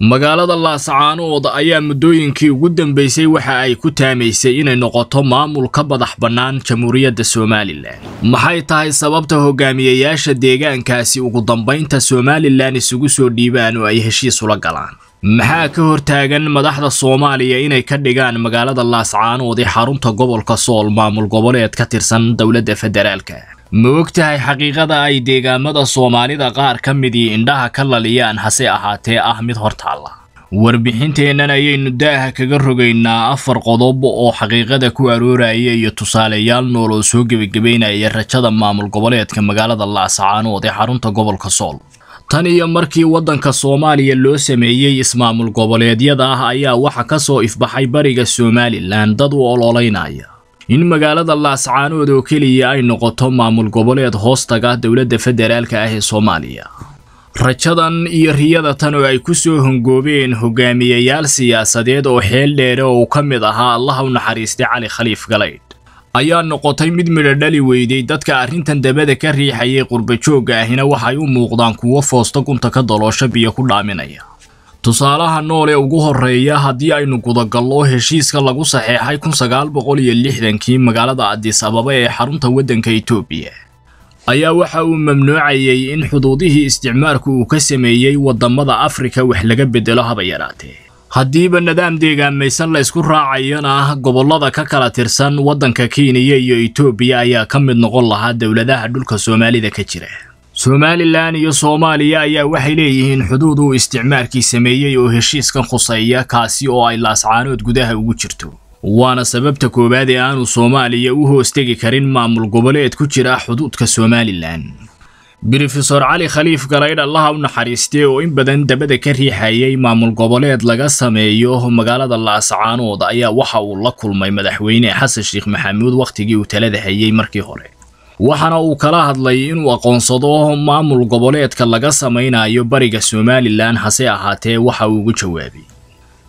magaalada laascaanood ayaa muddooyinkii ugu dambeysay waxa ay ku taamaysay inay noqoto maamul ka madax bannaan jamhuuriyadda somalilan maxay tahay sababta hogaamiyayaasha deegaankaasi ugu dambaynta somalilan isugu soo dhiibaan oo ay heshiis ula galaan maxaa ka hortaagan madaxda soomaaliya inay ka dhigaan magaalada laascaanood xarunta gobolka sool maamul goboleed ka tirsan dowladda federaalka ma ogtahay xaqiiqada ay deegaamada soomaalida qaar ka midii indhaha ka laliyaan hase ahaatee ah mid hortaalla warbixinteennan ayaynu daaha kaga rogaynaa afar qodob oo xaqiiqada ku arooraya iyo tusaaleyaal nool oo soo gebagabaynaya rajada maamul goboleedka magaalada laascaanood ee xarunta gobolka sool tan iyo markii waddanka soomaaliya loo sameeyey ismaamul goboleedyada ah ayaa waxa ka soo ifbaxay bariga somalilan dad u ololaynaya in magaalada laascaanood oo keliya ay noqoto maamul goboleed hoostaga dowladda federaalka ah ee soomaaliya rajadan iyo riyadatan oo ay ku soo hongoobeen hogaamiyayaal siyaasadeed oo xeel dheere oo ka mid ahaa allaha u naxariistay cali khaliif galaydh ayaa noqotay mid midhadhali weyday dadka arrintan dabada ka riixayay qurbajoogga ahina waxay u muuqdaan kuwo foosto gunta ka daloosha biyo ku dhaaminaya tusaalaha nool ee ugu horeeya haddii aynu gudagallo heshiiska lagu saxeexay kun sagaal boqol iyo lixdankii magaalada adis ababa ee xarunta waddanka etoobiya ayaa waxa uu mamnuucayey in xuduudihii isticmaalku uu ka sameeyey waddamada afrika wax laga beddelo haba yaraatee haddiiba nidaam deegaamaysan laysku isku raacayana gobollada ka kala tirsan waddanka kiiniya iyo etoobiya ayaa ka mid noqon lahaa dowladaha dhulka soomaalida ka jira somalilan iyo soomaaliya ayaa waxay leeyihiin xuduud uu isticmaalkii sameeyey oo heshiiskan khuseeya kaasi oo ay laascaanood gudaha ugu jirto waana sababta koowaad ee aanu soomaaliya u hoostegi karin maamul goboleed ku jira xuduudka somalilan brofesor cali khaliif galaydh allaha u naxariistay oo in badan dabada ka riixayay maamul goboleed laga sameeyo magaalada laascaanood ayaa waxa uu la kulmay madaxweyne xasan sheekh maxamuud wakhtigii uu talada hayay markii hore waxaana uu kala hadlay inuu aqoonsado maamul goboleedka laga samaynayo bariga somalilan hase ahaatee waxa uu ugu jawaabay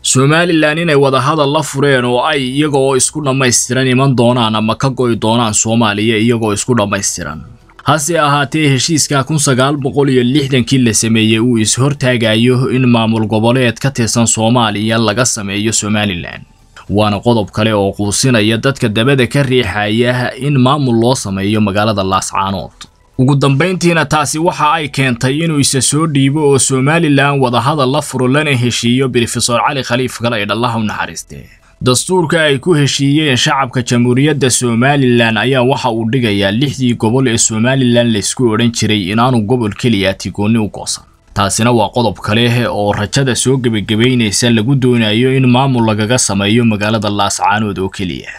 somalilan inay wadahadal la fureen oo ay iyagaoo isku dhammaystiran iman doonaan ama ka goy doonaan soomaaliya iyagoo isku dhammaystiran hase ahaatee heshiiska kun sagaal boqol iyo lixdankii la sameeyey uu is hortaagayo in maamul goboleed ka tirsan soomaaliya laga sameeyo somalilan waana qodob kale oo quusinaya dadka dabada ka riixaya in maamul loo sameeyo magaalada laascaanood ugu dambayntiina taasi waxa ay keentay inuu isa soo dhiibo oo somalilan wadahadal la furo lana heshiiyo brofesor cali khaliif kale idhallaha u dastuurka ay ku heshiiyeen shacabka jamhuuriyadda somalilan ayaa waxa uu dhigayaa lixdii gobol ee somalilan laysku odhan jiray inaanu gobol keliya tigoonni u goosan taasina waa qodob kale oo rajada soo gebagabaynaysa lagu doonayo in maamul lagaga sameeyo magaalada laascaanood oo keliya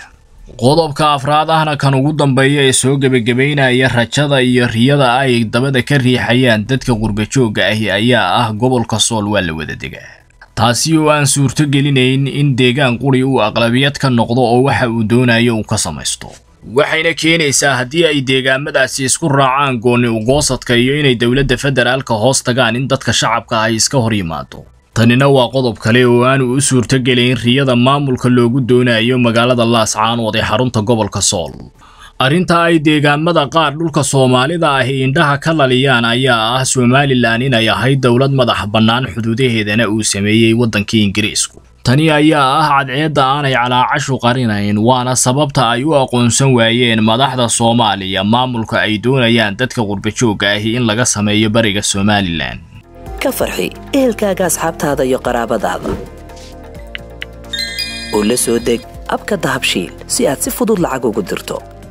qodobka afraad ahna kan ugu dambeeya ee soo gebagabaynaya rajada iyo riyada ay dabada ka riixayaan dadka qurbajoogga ahi ayaa ah gobolka sool waa la wada degaa taasi oo aan suurto gelinayn in deegaan quri uu aqlabiyad ka noqdo oo waxa uu doonayo uu ka samaysto waxayna keenaysaa haddii ay deegaamadaasi isku raacaan goonni ugoosadka iyo inay dowladda federaalka hoos tagaan in dadka shacabka ay iska hor yimaado tanina waa qodob kale oo aanu u suurtagelin riyada maamulka loogu doonayo magaalada laascaanood ee xarunta gobolka sool arrinta ay deegaamada qaar dhulka soomaalida ahi indhaha ka laliyaan ayaa ah somalilan inay ahayd dowlad madax bannaan xuduudaheedana uu sameeyey waddankii ingiriisku tani ayaa ah cadceedda aanay calaacashu qarinayn waana sababta ay u aqoonsan waayeen madaxda soomaaliya maamulka ay doonayaan dadka qurbajoogga ahi in laga sameeyo bariga somalilan ka farxi ehelkaaga asxaabtaada iyo qaraabadaada oo la soo deg abka dahabshiil si aad si fudud lacag ugu dirto